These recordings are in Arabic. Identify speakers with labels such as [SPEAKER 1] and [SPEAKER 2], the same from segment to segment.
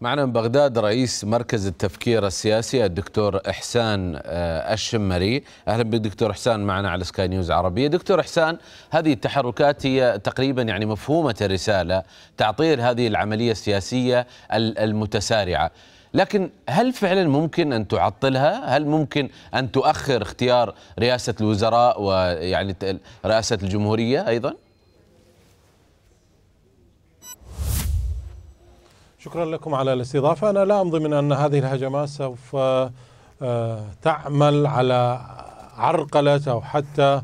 [SPEAKER 1] معنا من بغداد رئيس مركز التفكير السياسي الدكتور إحسان آه، الشمري أهلا بك دكتور إحسان معنا على سكاي نيوز عربية دكتور إحسان هذه التحركات هي تقريبا يعني مفهومة الرسالة تعطيل هذه العملية السياسية المتسارعة لكن هل فعلا ممكن أن تعطلها؟ هل ممكن أن تؤخر اختيار رئاسة الوزراء ويعني رئاسة الجمهورية أيضاً؟
[SPEAKER 2] شكرا لكم على الاستضافة أنا لا أمضي من أن هذه الهجمات سوف آه، تعمل على عرقلة أو حتى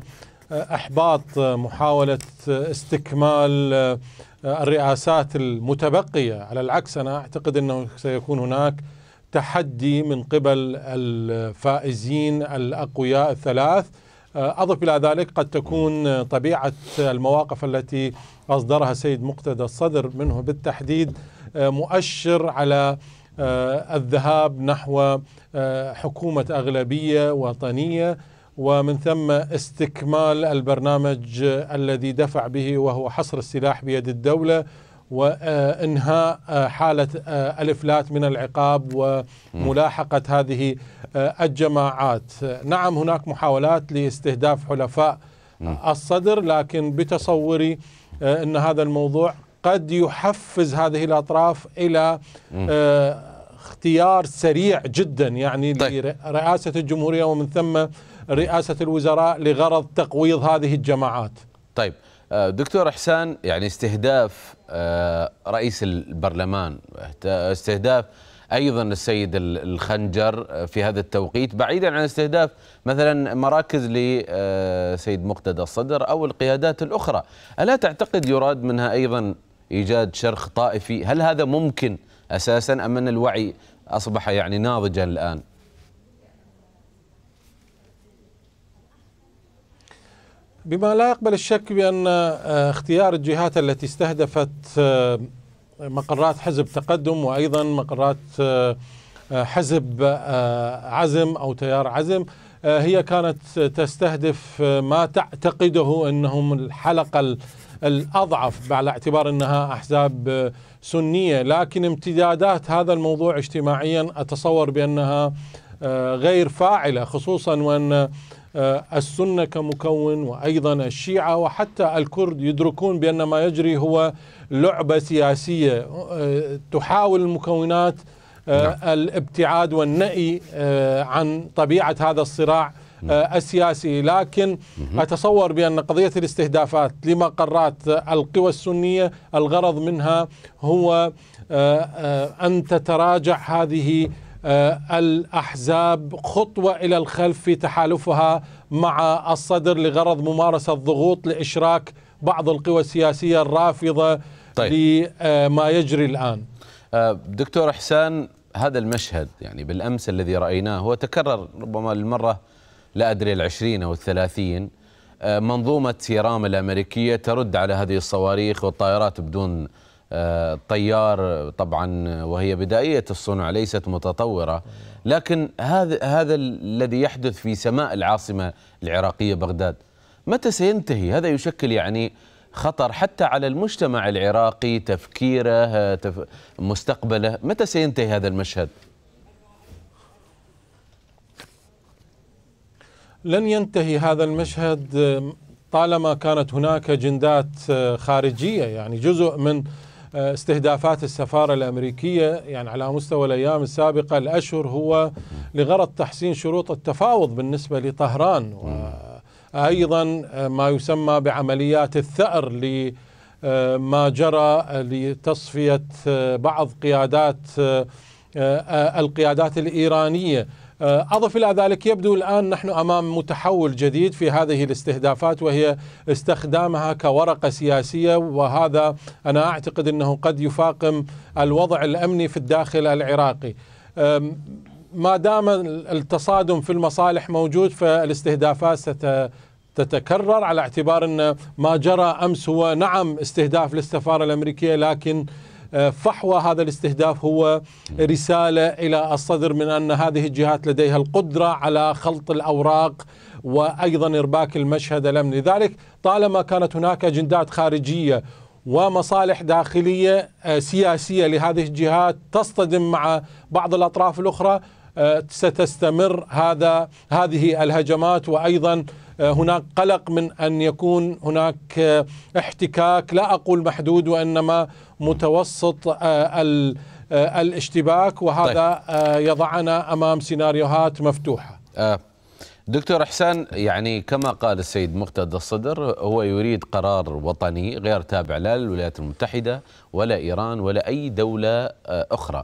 [SPEAKER 2] آه، إحباط محاولة استكمال آه، الرئاسات المتبقية على العكس أنا أعتقد أنه سيكون هناك تحدي من قبل الفائزين الأقوياء الثلاث أضف إلى ذلك قد تكون طبيعة المواقف التي أصدرها السيد مقتدى الصدر منه بالتحديد آه، مؤشر على آه، الذهاب نحو آه، حكومة أغلبية وطنية ومن ثم استكمال البرنامج الذي دفع به وهو حصر السلاح بيد الدولة وانهاء حاله الافلات من العقاب وملاحقه هذه الجماعات. نعم هناك محاولات لاستهداف حلفاء الصدر لكن بتصوري ان هذا الموضوع قد يحفز هذه الأطراف إلى آه، اختيار سريع جدا يعني طيب. لرئاسة الجمهورية ومن ثم رئاسة الوزراء لغرض تقويض هذه الجماعات طيب آه،
[SPEAKER 1] دكتور إحسان يعني استهداف آه، رئيس البرلمان استهداف ايضا السيد الخنجر في هذا التوقيت بعيدا عن استهداف مثلا مراكز لسيد مقتدى الصدر او القيادات الاخرى، الا تعتقد يراد منها ايضا إيجاد شرخ طائفي هل هذا ممكن أساسا أم أن الوعي أصبح يعني ناضجا الآن
[SPEAKER 2] بما لا يقبل الشك بأن آه، اختيار الجهات التي استهدفت آه، مقرات حزب تقدم وأيضا مقرات آه، آه، حزب آه، عزم أو تيار عزم آه، هي كانت تستهدف ما تعتقده أنهم الحلقة الأضعف على اعتبار أنها أحزاب سنية لكن امتدادات هذا الموضوع اجتماعيا أتصور بأنها غير فاعلة خصوصا وأن السنة كمكون وأيضا الشيعة وحتى الكرد يدركون بأن ما يجري هو لعبة سياسية تحاول المكونات آه، نعم. الابتعاد والنأي آه، عن طبيعة هذا الصراع آه، السياسي لكن أتصور بأن قضية الاستهدافات لما قرات القوى السنية الغرض منها هو أن تتراجع هذه الأحزاب خطوة إلى الخلف في تحالفها مع الصدر لغرض ممارسة ضغوط لإشراك بعض القوى السياسية الرافضة طيب. لما يجري الآن آه، دكتور
[SPEAKER 1] احسان هذا المشهد يعني بالأمس الذي رأيناه هو تكرر ربما للمرة لا أدري العشرين أو الثلاثين آه، منظومة سيرام الأمريكية ترد على هذه الصواريخ والطائرات بدون آه، طيار طبعا وهي بدائية الصنع ليست متطورة لكن هذا هذا الذي يحدث في سماء العاصمة العراقية بغداد متى سينتهي هذا يشكل يعني خطر حتى على المجتمع العراقي تفكيره تف... مستقبله متى سينتهي هذا المشهد
[SPEAKER 2] لن ينتهي هذا المشهد طالما كانت هناك جندات آه، خارجية يعني جزء من آه، استهدافات السفارة الأمريكية يعني على مستوى الأيام السابقة الأشهر هو لغرض تحسين شروط التفاوض بالنسبة لطهران ايضا آه، ما يسمى بعمليات الثأر لما آه، جرى لتصفيه آه، بعض قيادات القيادات الايرانيه أضف إلى ذلك يبدو الآن نحن أمام متحول جديد في هذه الاستهدافات وهي استخدامها كورقة سياسية وهذا أنا أعتقد أنه قد يفاقم الوضع الأمني في الداخل العراقي ما دام التصادم في المصالح موجود فالاستهدافات ست تتكرر على اعتبار ان ما جرى امس هو نعم استهداف للسفاره الامريكيه لكن آه، فحوى هذا الاستهداف هو رساله الى الصدر من ان هذه الجهات لديها القدره على خلط الاوراق وايضا ارباك المشهد الامني، لذلك طالما كانت هناك اجندات خارجيه ومصالح داخليه آه، سياسيه لهذه الجهات تصطدم مع بعض الاطراف الاخرى أه، ستستمر هذا هذه الهجمات وايضا أه، هناك قلق من ان يكون هناك أه، احتكاك لا اقول محدود وانما متوسط الاشتباك وهذا طيب. يضعنا امام سيناريوهات مفتوحه.
[SPEAKER 1] دكتور احسان يعني كما قال السيد مقتدى الصدر هو يريد قرار وطني غير تابع لا للولايات المتحده ولا ايران ولا اي دوله اخرى.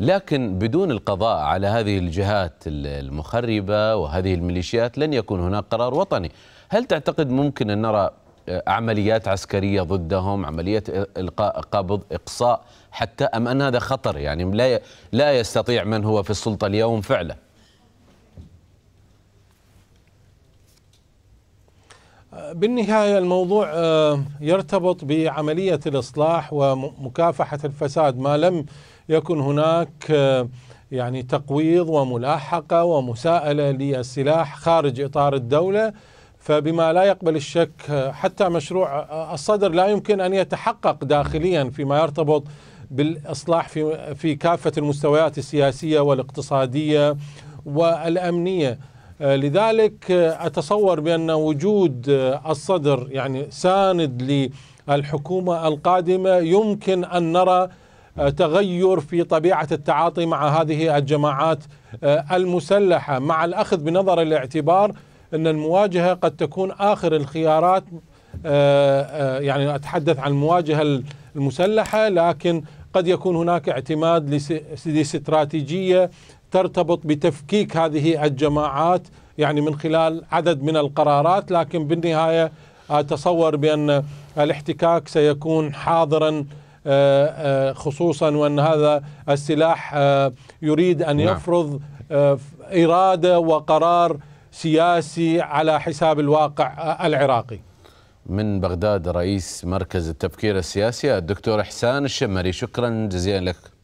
[SPEAKER 1] لكن بدون القضاء على هذه الجهات المخربة وهذه الميليشيات لن يكون هناك قرار وطني هل تعتقد ممكن أن نرى آه، عمليات عسكرية ضدهم عملية إلقاء قبض إقصاء حتى أم أن هذا خطر يعني لا لا يستطيع من هو في السلطة اليوم فعله
[SPEAKER 2] بالنهايه الموضوع آه، يرتبط بعمليه الاصلاح ومكافحه الفساد ما لم يكن هناك آه، يعني تقويض وملاحقه ومساءله للسلاح خارج اطار الدوله فبما لا يقبل الشك آه، حتى مشروع الصدر لا يمكن ان يتحقق داخليا فيما يرتبط بالاصلاح في في كافه المستويات السياسيه والاقتصاديه والامنيه آه، لذلك آه، أتصور بأن وجود آه، الصدر يعني ساند للحكومة القادمة يمكن أن نرى تغير في طبيعة التعاطي مع هذه الجماعات المسلحة مع الأخذ بنظر الاعتبار أن المواجهة قد تكون آخر الخيارات يعني أتحدث عن المواجهة المسلحة لكن قد يكون هناك اعتماد لاستراتيجية ترتبط بتفكيك هذه الجماعات يعني من خلال عدد من القرارات لكن بالنهايه اتصور آه، بان الاحتكاك سيكون حاضرا آه، آه، خصوصا وان هذا السلاح يريد ان نعم. يفرض اراده وقرار سياسي على حساب الواقع العراقي.
[SPEAKER 1] من بغداد رئيس مركز التفكير السياسي الدكتور إحسان الشمري شكرا جزيلا لك.